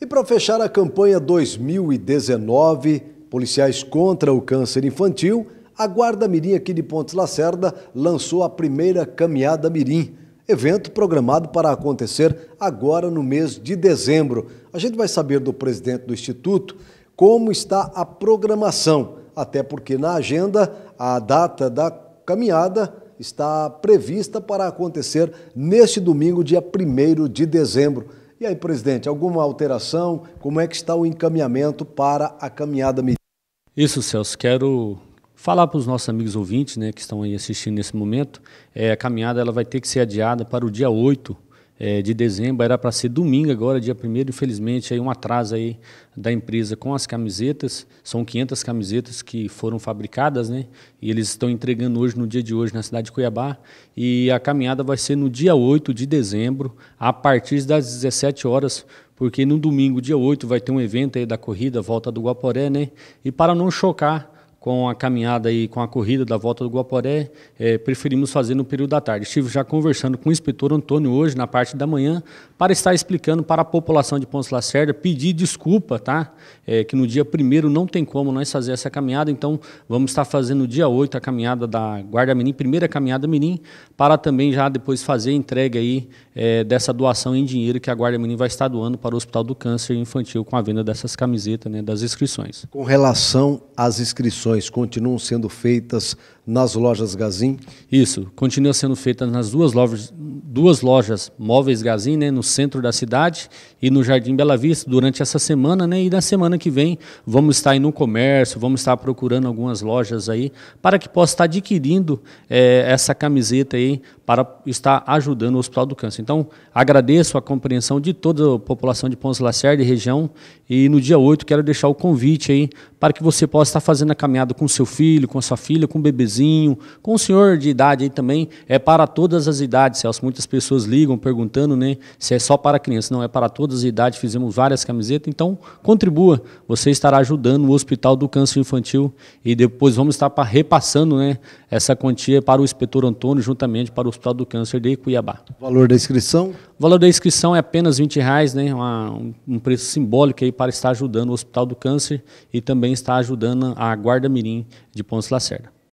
E para fechar a campanha 2019, Policiais contra o Câncer Infantil, a Guarda Mirim aqui de Pontes Lacerda lançou a primeira Caminhada Mirim, evento programado para acontecer agora no mês de dezembro. A gente vai saber do presidente do Instituto como está a programação, até porque na agenda a data da caminhada está prevista para acontecer neste domingo, dia 1 de dezembro. E aí, presidente, alguma alteração? Como é que está o encaminhamento para a caminhada medida? Isso, Celso. Quero falar para os nossos amigos ouvintes né, que estão aí assistindo nesse momento. É, a caminhada ela vai ter que ser adiada para o dia 8 é, de dezembro, era para ser domingo agora, dia 1 infelizmente, aí um atraso aí da empresa com as camisetas, são 500 camisetas que foram fabricadas, né? E eles estão entregando hoje, no dia de hoje, na cidade de Cuiabá, e a caminhada vai ser no dia 8 de dezembro, a partir das 17 horas, porque no domingo, dia 8, vai ter um evento aí da corrida, volta do Guaporé, né? E para não chocar com a caminhada e com a corrida da volta do Guaporé, é, preferimos fazer no período da tarde. Estive já conversando com o inspetor Antônio hoje, na parte da manhã, para estar explicando para a população de Pontos Lacerda, pedir desculpa, tá? É, que no dia primeiro não tem como nós fazer essa caminhada, então vamos estar fazendo no dia 8 a caminhada da Guarda Menin, primeira caminhada Menin, para também já depois fazer a entrega aí é, dessa doação em dinheiro que a Guarda Menin vai estar doando para o Hospital do Câncer Infantil com a venda dessas camisetas, né, das inscrições. Com relação às inscrições, promoções continuam sendo feitas nas lojas Gazin? Isso, continua sendo feita nas duas lojas, duas lojas móveis Gazin, né, no centro da cidade e no Jardim Bela Vista, durante essa semana, né, e na semana que vem vamos estar aí no comércio, vamos estar procurando algumas lojas aí, para que possa estar adquirindo é, essa camiseta aí, para estar ajudando o Hospital do Câncer. Então, agradeço a compreensão de toda a população de Pons Lacerda e região, e no dia 8 quero deixar o convite aí para que você possa estar fazendo a caminhada com seu filho, com sua filha, com o bebezinho, com o senhor de idade aí também. É para todas as idades, Celso. Muitas pessoas ligam perguntando né, se é só para crianças. Não, é para todas as idades. Fizemos várias camisetas, então contribua. Você estará ajudando o Hospital do Câncer Infantil e depois vamos estar repassando né, essa quantia para o inspetor Antônio, juntamente para o Hospital do Câncer de Cuiabá. O valor da inscrição? O valor da inscrição é apenas 20 reais, né? Uma, um preço simbólico aí para estar ajudando o Hospital do Câncer e também estar ajudando a Guarda Mirim de Pontes Lacerda.